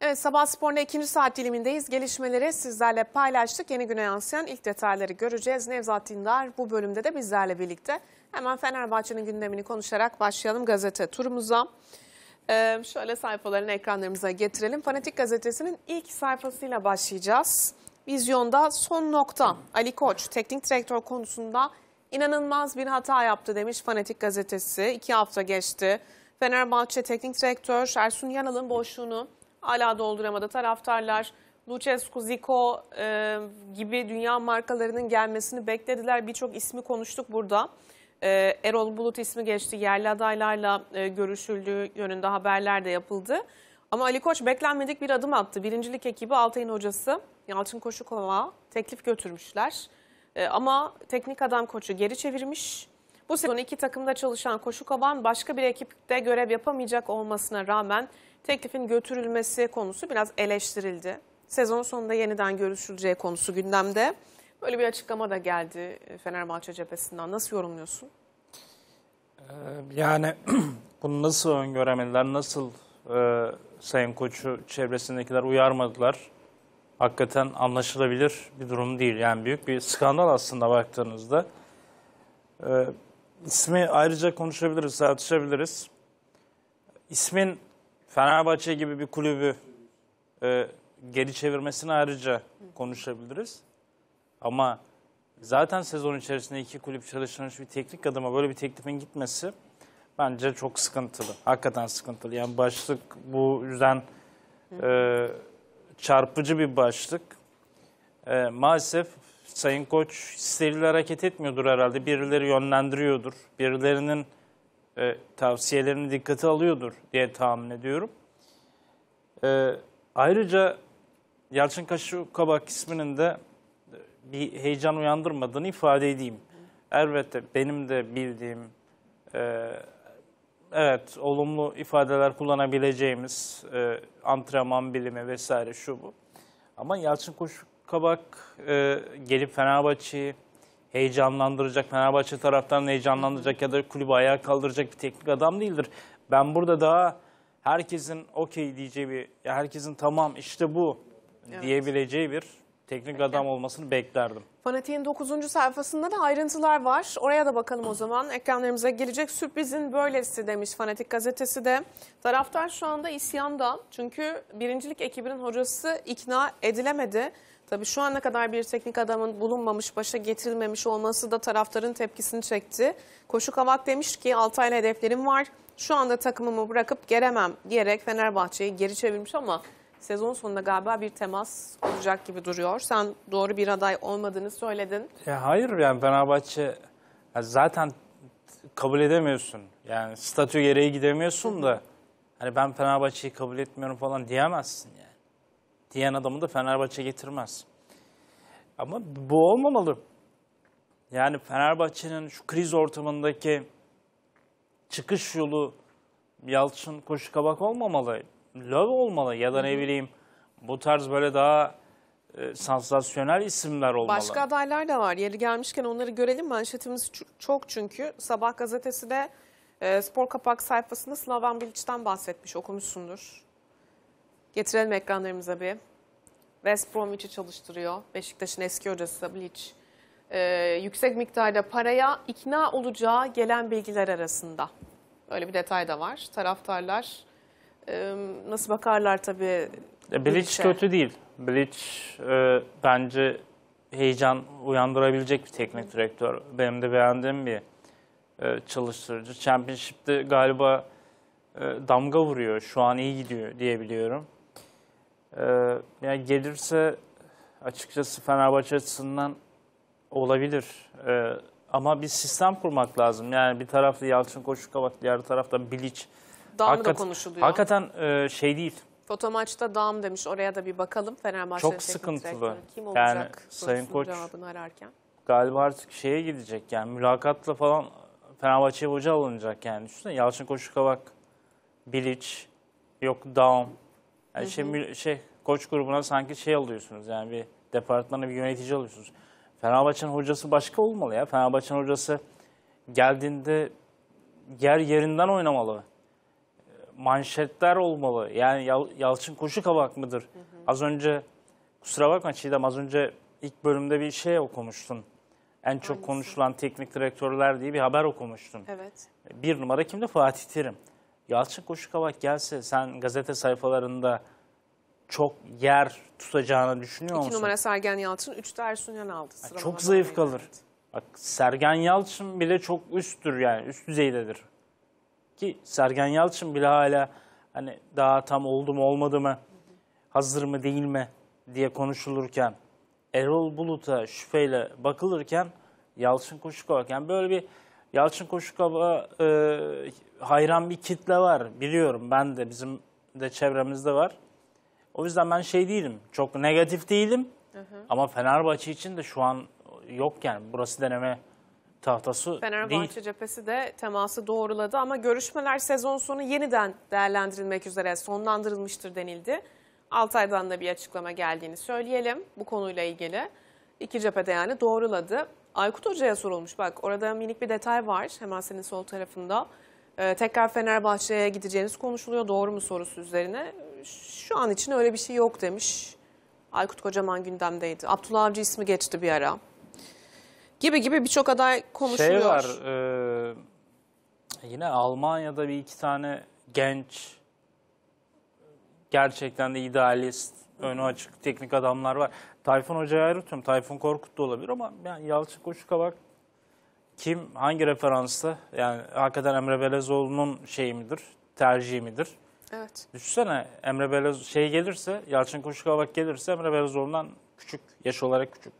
Evet sabah sporuna ikinci saat dilimindeyiz. Gelişmeleri sizlerle paylaştık. Yeni güne yansıyan ilk detayları göreceğiz. Nevzat Dindar bu bölümde de bizlerle birlikte. Hemen Fenerbahçe'nin gündemini konuşarak başlayalım gazete turumuza. Ee, şöyle sayfalarını ekranlarımıza getirelim. Fanatik gazetesinin ilk sayfasıyla başlayacağız. Vizyonda son nokta. Ali Koç teknik direktör konusunda inanılmaz bir hata yaptı demiş Fanatik gazetesi. İki hafta geçti. Fenerbahçe teknik direktör Ersun Yanal'ın boşluğunu hala dolduramadı. Taraftarlar Lucescu, Zico e, gibi dünya markalarının gelmesini beklediler. Birçok ismi konuştuk burada. E, Erol Bulut ismi geçti. Yerli adaylarla e, görüşüldüğü yönünde haberler de yapıldı. Ama Ali Koç beklenmedik bir adım attı. Birincilik ekibi Altay'ın hocası Yalçın Koşukov'a teklif götürmüşler. E, ama teknik adam koçu geri çevirmiş. Bu sezon iki takımda çalışan Koşu Koban başka bir ekipte görev yapamayacak olmasına rağmen teklifin götürülmesi konusu biraz eleştirildi. Sezon sonunda yeniden görüşüleceği konusu gündemde. Böyle bir açıklama da geldi Fenerbahçe cephesinden. Nasıl yorumluyorsun? Ee, yani bunu nasıl öngöremediler, nasıl e, Sayın Koç'u çevresindekiler uyarmadılar? Hakikaten anlaşılabilir bir durum değil. Yani büyük bir skandal aslında baktığınızda. E, ismi ayrıca konuşabiliriz, tartışabiliriz. İsmin Fenerbahçe gibi bir kulübü e, geri çevirmesini ayrıca konuşabiliriz. Ama zaten sezon içerisinde iki kulüp çalışmış bir teknik adama böyle bir teklifin gitmesi bence çok sıkıntılı. Hakikaten sıkıntılı. Yani başlık bu yüzden e, çarpıcı bir başlık. E, maalesef Sayın Koç steril hareket etmiyordur herhalde. Birileri yönlendiriyordur. Birilerinin e, tavsiyelerini dikkate alıyordur diye tahmin ediyorum. E, ayrıca Yalçın Kaşı Kabak isminin de e, bir heyecan uyandırmadığını ifade edeyim. Elbette benim de bildiğim, e, evet olumlu ifadeler kullanabileceğimiz e, antrenman bilimi vesaire şu bu. Ama Yalçın Koç Kabak e, gelip Fenerbahçe'yi heyecanlandıracak, Fenerbahçe taraftan heyecanlandıracak ya da kulübü ayağa kaldıracak bir teknik adam değildir. Ben burada daha herkesin okey diyeceği bir, herkesin tamam işte bu evet. diyebileceği bir teknik adam olmasını beklerdim. Fanatiğin 9. sayfasında da ayrıntılar var. Oraya da bakalım o zaman. Ekranlarımıza gelecek sürprizin böylesi demiş Fanatik gazetesi de. Taraftar şu anda isyanda. Çünkü birincilik ekibinin hocası ikna edilemedi. Tabii şu ana kadar bir teknik adamın bulunmamış, başa getirilmemiş olması da taraftarın tepkisini çekti. Koşu Kavak demiş ki 6 ayla hedeflerim var. Şu anda takımımı bırakıp gelemem diyerek Fenerbahçe'yi geri çevirmiş ama sezon sonunda galiba bir temas olacak gibi duruyor. Sen doğru bir aday olmadığını söyledin. Ya hayır yani Fenerbahçe zaten kabul edemiyorsun. Yani statü gereği gidemiyorsun da hani ben Fenerbahçe'yi kabul etmiyorum falan diyemezsin yani. Diyen adamı da Fenerbahçe getirmez. Ama bu olmamalı. Yani Fenerbahçe'nin şu kriz ortamındaki çıkış yolu Yalçın koşu kabak olmamalı. Love olmalı ya da ne bileyim bu tarz böyle daha e, sansasyonel isimler olmalı. Başka adaylar da var. Yeri gelmişken onları görelim. Manşetimiz çok çünkü. Sabah gazetesi de e, spor kapak sayfasında Slaven Bilic'den bahsetmiş. Okumuşsundur. Getirelim ekranlarımıza bir. West Bromwich'i çalıştırıyor. Beşiktaş'ın eski hocası Bilic. E, yüksek miktarda paraya ikna olacağı gelen bilgiler arasında. Öyle bir detay da var. Taraftarlar nasıl bakarlar tabii. E, Bleach işe. kötü değil. Bleach e, bence heyecan uyandırabilecek bir teknik direktör. Benim de beğendiğim bir e, çalıştırıcı. Championship'te galiba e, damga vuruyor. Şu an iyi gidiyor diyebiliyorum. E, yani gelirse açıkçası Fenerbahçe açısından olabilir. E, ama bir sistem kurmak lazım. Yani bir tarafta Yalçın Koşukavak, diğer tarafta Bilic. Dağ mı da konuşuluyor? Hakikaten e, şey değil. Foto maçta dağım demiş. Oraya da bir bakalım. Fenerbahçe Çok sıkıntılı. Kim Yani olacak? sorusunun Sayın Koç- Cevabını ararken. Galiba artık şeye gidecek yani mülakatla falan Fenerbahçe'ye hoca alınacak yani. Düşünsene Yalçın Koşukavak, Bilic, yok Daum. Yani şey, şey, koç grubuna sanki şey alıyorsunuz yani bir departmanı bir yönetici alıyorsunuz. Fenerbahçe'nin hocası başka olmalı ya. Fenerbahçe'nin hocası geldiğinde yer yerinden oynamalı manşetler olmalı. Yani Yal Yalçın koşu kabak mıdır? Hı hı. Az önce kusura bakma Çiğdem az önce ilk bölümde bir şey okumuştun. En çok Hangisi? konuşulan teknik direktörler diye bir haber okumuştun. Evet. Bir numara kimdi Fatih Terim. Yalçın koşu kabak gelse sen gazete sayfalarında çok yer tutacağını düşünüyor musun? İki numara Sergen Yalçın, üç de Ersun Yanal'dı. Yani çok zayıf kalır. Evet. Bak Sergen Yalçın bile çok üsttür yani üst düzeydedir. Ki Sergen Yalçın bile hala hani daha tam oldu mu olmadı mı, hazır mı değil mi diye konuşulurken, Erol Bulut'a şüpheyle bakılırken Yalçın Koşukova'ken yani böyle bir Yalçın Koşukova e, hayran bir kitle var biliyorum ben de bizim de çevremizde var. O yüzden ben şey değilim çok negatif değilim hı hı. ama Fenerbahçe için de şu an yok yani burası deneme tahtası Fenerbahçe değil. cephesi de teması doğruladı ama görüşmeler sezon sonu yeniden değerlendirilmek üzere sonlandırılmıştır denildi. Altay'dan da bir açıklama geldiğini söyleyelim bu konuyla ilgili. İki cephede yani doğruladı. Aykut Hoca'ya sorulmuş bak orada minik bir detay var hemen senin sol tarafında. Ee, tekrar Fenerbahçe'ye gideceğiniz konuşuluyor doğru mu sorusu üzerine. Şu an için öyle bir şey yok demiş. Aykut Kocaman gündemdeydi. Abdullah Avcı ismi geçti bir ara gibi gibi birçok aday şey konuşuluyor. Şey var, e, yine Almanya'da bir iki tane genç, gerçekten de idealist, önü açık teknik adamlar var. Tayfun Hoca'yı ayrıtıyorum. Tayfun Korkut da olabilir ama yani Yalçın Koşukavak kim, hangi referansta? Yani hakikaten Emre Belezoğlu'nun şeyi midir, tercihi midir? Evet. Düşünsene Emre Belezoğlu şey gelirse, Yalçın Koşukavak gelirse Emre Belezoğlu'ndan küçük, yaş olarak küçük.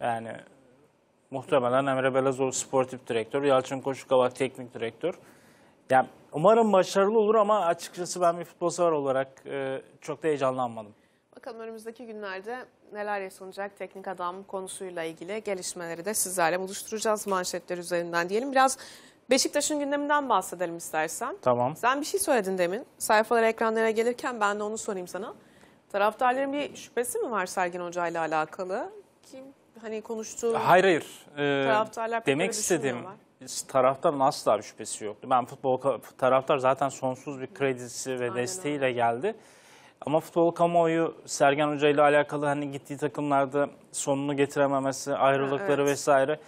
Yani muhtemelen Emre Belezoğlu sportif direktör, Yalçın Koşukava teknik direktör. Yani umarım başarılı olur ama açıkçası ben bir futbol sever olarak e, çok da heyecanlanmadım. Bakalım önümüzdeki günlerde neler yaşanacak teknik adam konusuyla ilgili gelişmeleri de sizlerle buluşturacağız manşetler üzerinden diyelim. Biraz Beşiktaş'ın gündeminden bahsedelim istersen. Tamam. Sen bir şey söyledin demin. sayfalar ekranlara gelirken ben de onu sorayım sana. Taraftarların bir şüphesi mi var Sergin Hoca ile alakalı? Kim hani konuştuğu Hayır hayır. Ee, demek istediğim taraftan asla bir şüphesi yoktu. Ben futbol taraftar zaten sonsuz bir kredisi ve Aynen desteğiyle öyle. geldi. Ama futbol kamuoyu Sergen Hoca ile alakalı hani gittiği takımlarda sonunu getirememesi, ayrılıkları evet. vesaire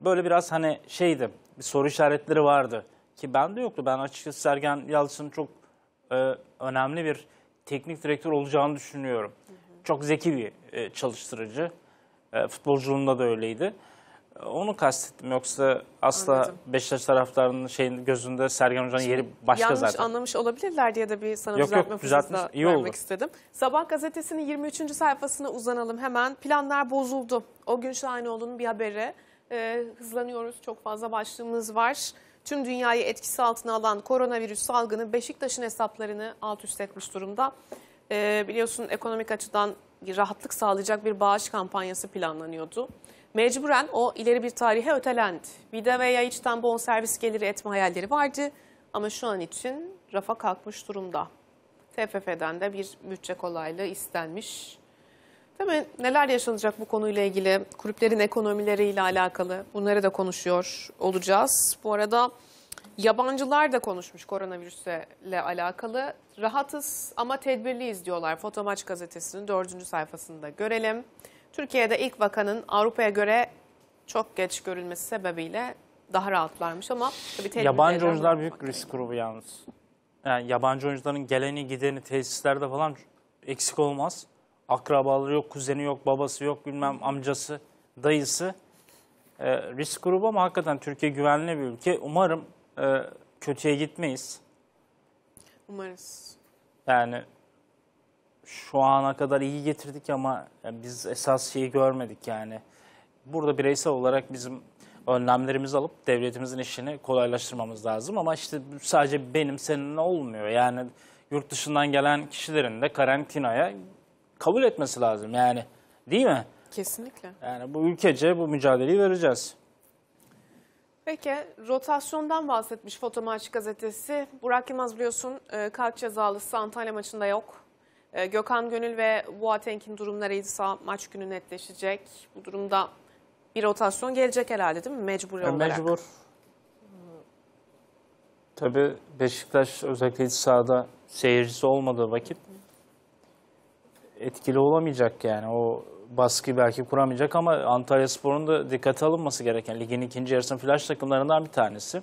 böyle biraz hani şeydi. Bir soru işaretleri vardı ki ben de yoktu. Ben açıkçası Sergen Yalçın'ın çok e, önemli bir teknik direktör olacağını düşünüyorum. Hı hı. Çok zeki bir e, çalıştırıcı. E, futbolculuğunda da öyleydi. E, onu kastettim yoksa asla Anladım. Beşiktaş taraftarının şeyin gözünde Sergen Hoca'nın yeri başka yanlış zaten. Yanlış anlamış olabilirler diye de bir sana yok, düzeltme yok, fırsatı da vermek olur. istedim. Sabah gazetesinin 23. sayfasına uzanalım hemen. Planlar bozuldu. O gün Şahinoğlu'nun bir haberi. Ee, hızlanıyoruz çok fazla başlığımız var. Tüm dünyayı etkisi altına alan koronavirüs salgını Beşiktaş'ın hesaplarını alt üst etmiş durumda. Ee, biliyorsun ekonomik açıdan rahatlık sağlayacak bir bağış kampanyası planlanıyordu. Mecburen o ileri bir tarihe ötelendi. Vida veya içten bon servis geliri etme hayalleri vardı ama şu an için rafa kalkmış durumda. TFF'den de bir bütçe kolaylığı istenmiş. Değil Neler yaşanacak bu konuyla ilgili? Kulüplerin ekonomileriyle alakalı bunları da konuşuyor olacağız. Bu arada... Yabancılar da konuşmuş koronavirüsle alakalı. Rahatız ama tedbirliyiz diyorlar. Fotomaç gazetesinin dördüncü sayfasında görelim. Türkiye'de ilk vakanın Avrupa'ya göre çok geç görülmesi sebebiyle daha rahatlarmış ama tabii tedbirli Yabancı oyuncular büyük bakayım. risk grubu yalnız. Yani yabancı oyuncuların geleni gideni tesislerde falan eksik olmaz. Akrabaları yok, kuzeni yok, babası yok, bilmem amcası, dayısı. Ee, risk grubu ama hakikaten Türkiye güvenli bir ülke. Umarım e, kötüye gitmeyiz. Umarız. Yani şu ana kadar iyi getirdik ama biz esas şeyi görmedik yani. Burada bireysel olarak bizim önlemlerimizi alıp devletimizin işini kolaylaştırmamız lazım. Ama işte sadece benim senin olmuyor. Yani yurt dışından gelen kişilerin de karantinaya kabul etmesi lazım yani değil mi? Kesinlikle. Yani bu ülkece bu mücadeleyi vereceğiz. Peki rotasyondan bahsetmiş Foto Maç gazetesi. Burak Yılmaz biliyorsun e, kalp cezalısı Antalya maçında yok. E, Gökhan Gönül ve Boateng'in durumları iyiyse maç günü netleşecek. Bu durumda bir rotasyon gelecek herhalde değil mi mecbur yani olarak? Mecbur. Tabii Beşiktaş özellikle iç sahada seyircisi olmadığı vakit etkili olamayacak yani o baskı belki kuramayacak ama Antalya Spor'un da dikkate alınması gereken ligin ikinci yarısının flash takımlarından bir tanesi.